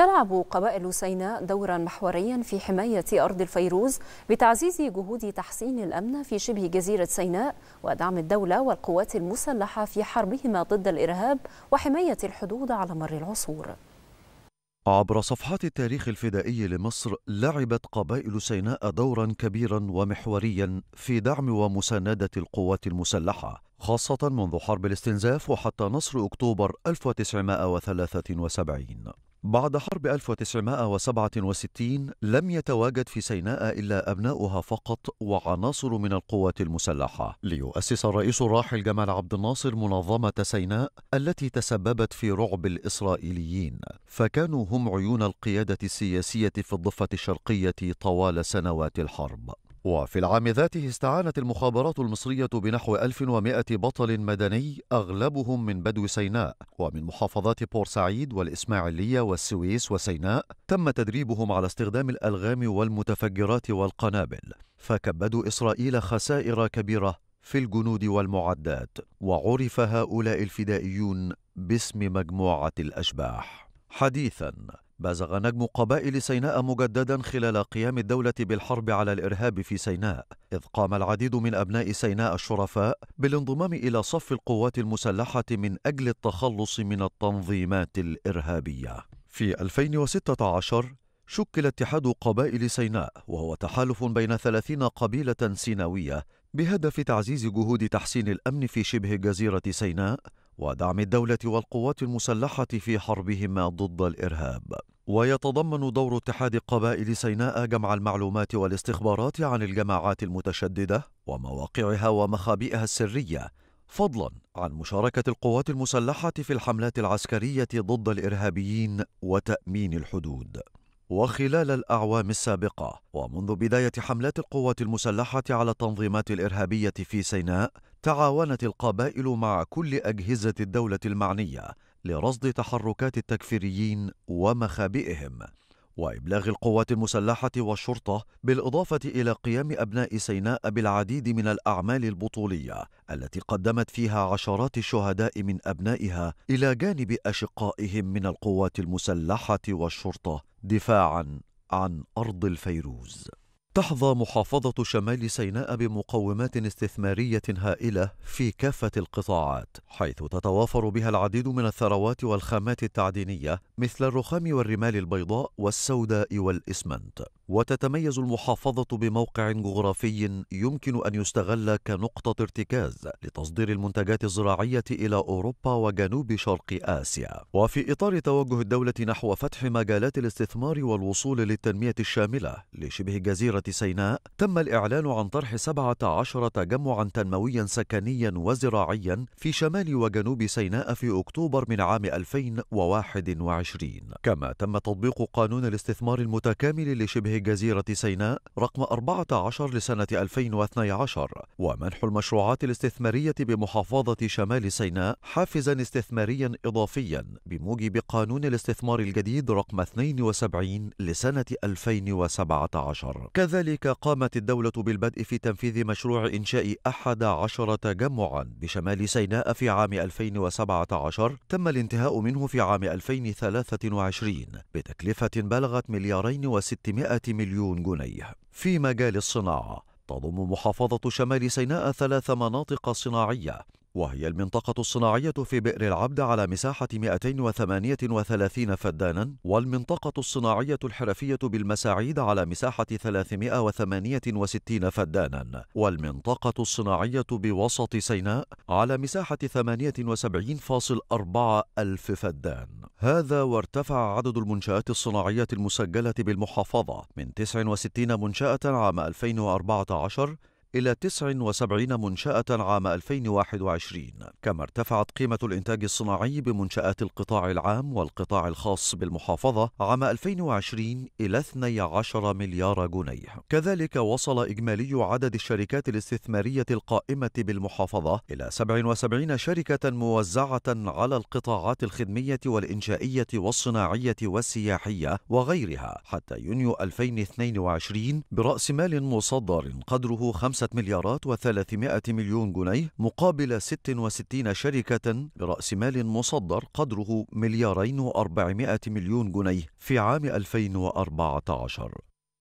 تلعب قبائل سيناء دورا محوريا في حماية أرض الفيروز بتعزيز جهود تحسين الأمن في شبه جزيرة سيناء ودعم الدولة والقوات المسلحة في حربهما ضد الإرهاب وحماية الحدود على مر العصور عبر صفحات التاريخ الفدائي لمصر لعبت قبائل سيناء دورا كبيرا ومحوريا في دعم ومساندة القوات المسلحة خاصة منذ حرب الاستنزاف وحتى نصر أكتوبر 1973 بعد حرب 1967 لم يتواجد في سيناء إلا أبناؤها فقط وعناصر من القوات المسلحة ليؤسس الرئيس الراحل جمال عبد الناصر منظمة سيناء التي تسببت في رعب الإسرائيليين فكانوا هم عيون القيادة السياسية في الضفة الشرقية طوال سنوات الحرب وفي العام ذاته استعانت المخابرات المصرية بنحو 1100 بطل مدني أغلبهم من بدو سيناء ومن محافظات بورسعيد والإسماعيلية والسويس وسيناء تم تدريبهم على استخدام الألغام والمتفجرات والقنابل فكبدوا إسرائيل خسائر كبيرة في الجنود والمعدات وعرف هؤلاء الفدائيون باسم مجموعة الأشباح حديثا بازغ نجم قبائل سيناء مجددا خلال قيام الدولة بالحرب على الإرهاب في سيناء إذ قام العديد من أبناء سيناء الشرفاء بالانضمام إلى صف القوات المسلحة من أجل التخلص من التنظيمات الإرهابية في 2016 شكل اتحاد قبائل سيناء وهو تحالف بين 30 قبيلة سيناوية بهدف تعزيز جهود تحسين الأمن في شبه جزيرة سيناء ودعم الدولة والقوات المسلحة في حربهما ضد الإرهاب ويتضمن دور اتحاد قبائل سيناء جمع المعلومات والاستخبارات عن الجماعات المتشدده ومواقعها ومخابئها السريه فضلا عن مشاركه القوات المسلحه في الحملات العسكريه ضد الارهابيين وتامين الحدود وخلال الاعوام السابقه ومنذ بدايه حملات القوات المسلحه على التنظيمات الارهابيه في سيناء تعاونت القبائل مع كل اجهزه الدوله المعنيه لرصد تحركات التكفيريين ومخابئهم وابلاغ القوات المسلحه والشرطه بالاضافه الى قيام ابناء سيناء بالعديد من الاعمال البطوليه التي قدمت فيها عشرات الشهداء من ابنائها الى جانب اشقائهم من القوات المسلحه والشرطه دفاعا عن ارض الفيروز تحظى محافظة شمال سيناء بمقومات استثمارية هائلة في كافة القطاعات، حيث تتوافر بها العديد من الثروات والخامات التعدينية مثل الرخام والرمال البيضاء والسوداء والإسمنت. وتتميز المحافظة بموقع جغرافي يمكن أن يستغل كنقطة ارتكاز لتصدير المنتجات الزراعية إلى أوروبا وجنوب شرق آسيا وفي إطار توجه الدولة نحو فتح مجالات الاستثمار والوصول للتنمية الشاملة لشبه جزيرة سيناء تم الإعلان عن طرح 17 تجمعا تنمويا سكنيا وزراعيا في شمال وجنوب سيناء في أكتوبر من عام 2021 كما تم تطبيق قانون الاستثمار المتكامل لشبه جزيرة سيناء رقم 14 لسنة 2012 ومنح المشروعات الاستثمارية بمحافظة شمال سيناء حافزا استثماريا إضافيا بموجب قانون الاستثمار الجديد رقم 72 لسنة 2017 كذلك قامت الدولة بالبدء في تنفيذ مشروع إنشاء 11 تجمعا بشمال سيناء في عام 2017 تم الانتهاء منه في عام 2023 بتكلفة بلغت مليارين وستمائة مليون جنيه في مجال الصناعة تضم محافظة شمال سيناء ثلاث مناطق صناعية وهي المنطقة الصناعية في بئر العبد على مساحة 238 فدانا والمنطقة الصناعية الحرفية بالمساعيد على مساحة 368 فدانا والمنطقة الصناعية بوسط سيناء على مساحة 78.4 ألف فدان هذا وارتفع عدد المنشآت الصناعية المسجلة بالمحافظة من 69 منشأة عام 2014 إلى 79 منشأة عام 2021 كما ارتفعت قيمة الإنتاج الصناعي بمنشآت القطاع العام والقطاع الخاص بالمحافظة عام 2020 إلى 12 مليار جنيه كذلك وصل إجمالي عدد الشركات الاستثمارية القائمة بالمحافظة إلى 77 شركة موزعة على القطاعات الخدمية والإنشائية والصناعية والسياحية وغيرها حتى يونيو 2022 برأس مال مصدر قدره 5 5 مليارات و300 مليون جنيه مقابل 66 شركة برأس مال مصدر قدره مليارين و400 مليون جنيه في عام 2014